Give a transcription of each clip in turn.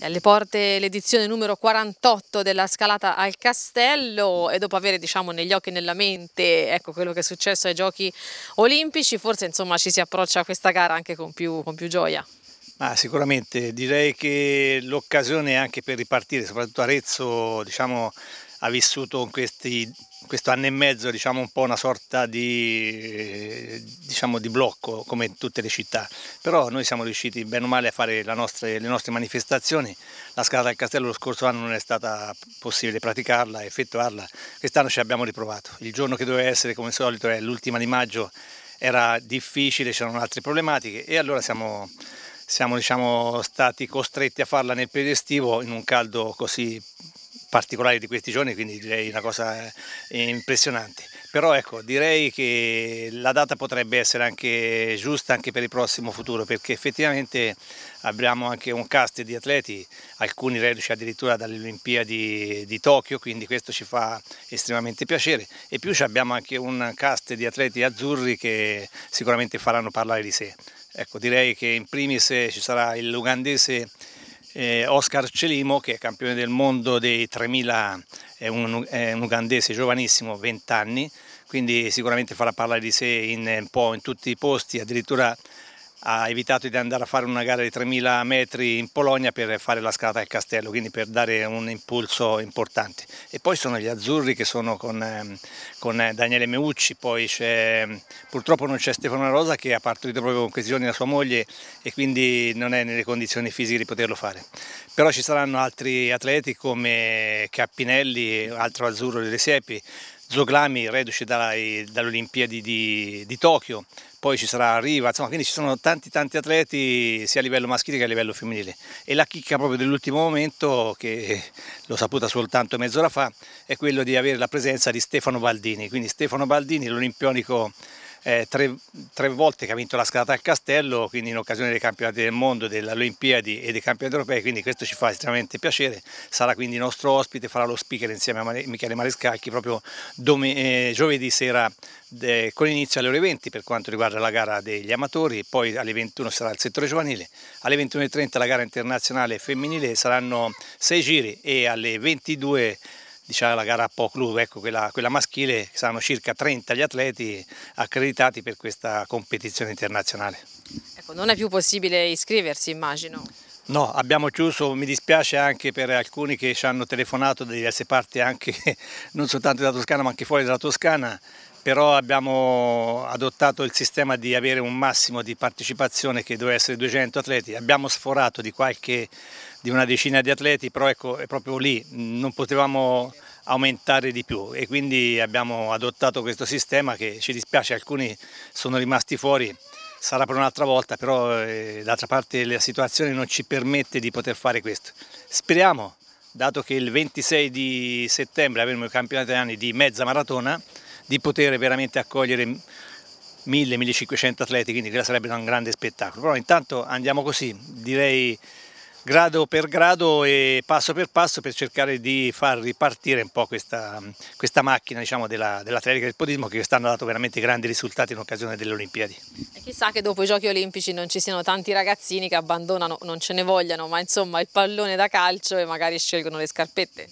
alle porte l'edizione numero 48 della scalata al castello mm. e dopo avere diciamo negli occhi e nella mente ecco, quello che è successo ai giochi olimpici forse insomma ci si approccia a questa gara anche con più, con più gioia. Ah, sicuramente, direi che l'occasione è anche per ripartire, soprattutto Arezzo diciamo, ha vissuto in questi questo anno e mezzo diciamo un po' una sorta di, diciamo, di blocco come in tutte le città, però noi siamo riusciti bene o male a fare nostre, le nostre manifestazioni, la scala del castello lo scorso anno non è stata possibile praticarla, effettuarla, quest'anno ci abbiamo riprovato, il giorno che doveva essere come al solito è l'ultima di maggio, era difficile, c'erano altre problematiche e allora siamo, siamo diciamo, stati costretti a farla nel periodo estivo in un caldo così particolari di questi giorni, quindi direi una cosa eh, impressionante. Però ecco, direi che la data potrebbe essere anche giusta anche per il prossimo futuro, perché effettivamente abbiamo anche un cast di atleti, alcuni reduci addirittura dalle Olimpiadi di Tokyo, quindi questo ci fa estremamente piacere. E più abbiamo anche un cast di atleti azzurri che sicuramente faranno parlare di sé. Ecco, direi che in primis eh, ci sarà il lugandese eh, Oscar Celimo che è campione del mondo dei 3000, è un, è un ugandese giovanissimo, 20 anni, quindi sicuramente farà parlare di sé in, eh, un po' in tutti i posti, addirittura ha evitato di andare a fare una gara di 3.000 metri in Polonia per fare la scalata al castello, quindi per dare un impulso importante. E poi sono gli azzurri che sono con, ehm, con eh, Daniele Meucci, poi ehm, purtroppo non c'è Stefano Rosa che ha partorito proprio con questi giorni la sua moglie e quindi non è nelle condizioni fisiche di poterlo fare. Però ci saranno altri atleti come Cappinelli, altro azzurro delle Siepi, Zoglami reduce dall'Olimpiadi di, di, Tokyo, poi ci sarà Riva, insomma quindi ci sono tanti tanti atleti sia a livello maschile che a livello femminile e la chicca proprio dell'ultimo momento che l'ho saputa soltanto mezz'ora fa è quello di avere la presenza di Stefano Baldini, quindi Stefano Baldini l'olimpionico eh, tre, tre, volte che ha vinto la scalata al castello, quindi in occasione dei campionati del mondo, delle Olimpiadi e dei campionati europei, quindi questo ci fa estremamente piacere, sarà quindi nostro ospite, farà lo speaker insieme a Michele Marescalchi proprio eh, giovedì sera con inizio alle ore 20 per quanto riguarda la gara degli amatori, poi alle 21 sarà il settore giovanile, alle 21.30 la gara internazionale femminile, saranno sei giri e alle 22 diciamo, la gara Po Club, ecco, quella, quella, maschile, saranno circa 30 gli atleti accreditati per questa competizione internazionale. Ecco, non è più possibile iscriversi immagino? No, abbiamo chiuso, mi dispiace anche per alcuni che ci hanno telefonato da diverse parti, anche, non soltanto dalla Toscana ma anche fuori dalla Toscana, però abbiamo adottato il sistema di avere un massimo di partecipazione che doveva essere 200 atleti, abbiamo sforato di qualche di una decina di atleti, però ecco, è proprio lì, non potevamo aumentare di più e quindi abbiamo adottato questo sistema che ci dispiace, alcuni sono rimasti fuori, sarà per un'altra volta, però eh, d'altra parte la situazione non ci permette di poter fare questo. Speriamo, dato che il 26 di settembre avremo il campionato anni di mezza maratona, di poter veramente accogliere 1000-1500 atleti, quindi quella sarebbe un grande spettacolo. Però intanto andiamo così, direi grado per grado e passo per passo per cercare di far ripartire un po' questa, questa macchina diciamo, della, del podismo che quest'anno ha dato veramente grandi risultati in occasione delle Olimpiadi. E chissà che dopo i giochi olimpici non ci siano tanti ragazzini che abbandonano, non ce ne vogliano, ma insomma il pallone da calcio e magari scelgono le scarpette.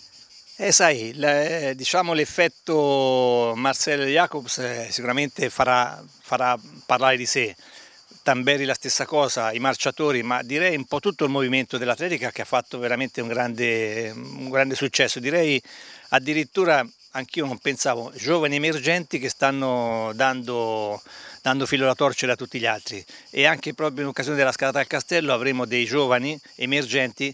Eh, sai, le, eh, diciamo l'effetto Marcel Jacobs eh, sicuramente farà, farà parlare di sé, Tamberi la stessa cosa, i marciatori, ma direi un po' tutto il movimento dell'atletica che ha fatto veramente un grande, un grande successo. Direi addirittura, anch'io non pensavo, giovani emergenti che stanno dando, dando filo alla torcere a tutti gli altri. E anche proprio in occasione della scalata al castello avremo dei giovani emergenti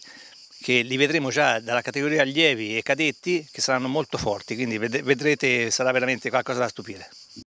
che li vedremo già dalla categoria allievi e cadetti che saranno molto forti, quindi vedrete sarà veramente qualcosa da stupire.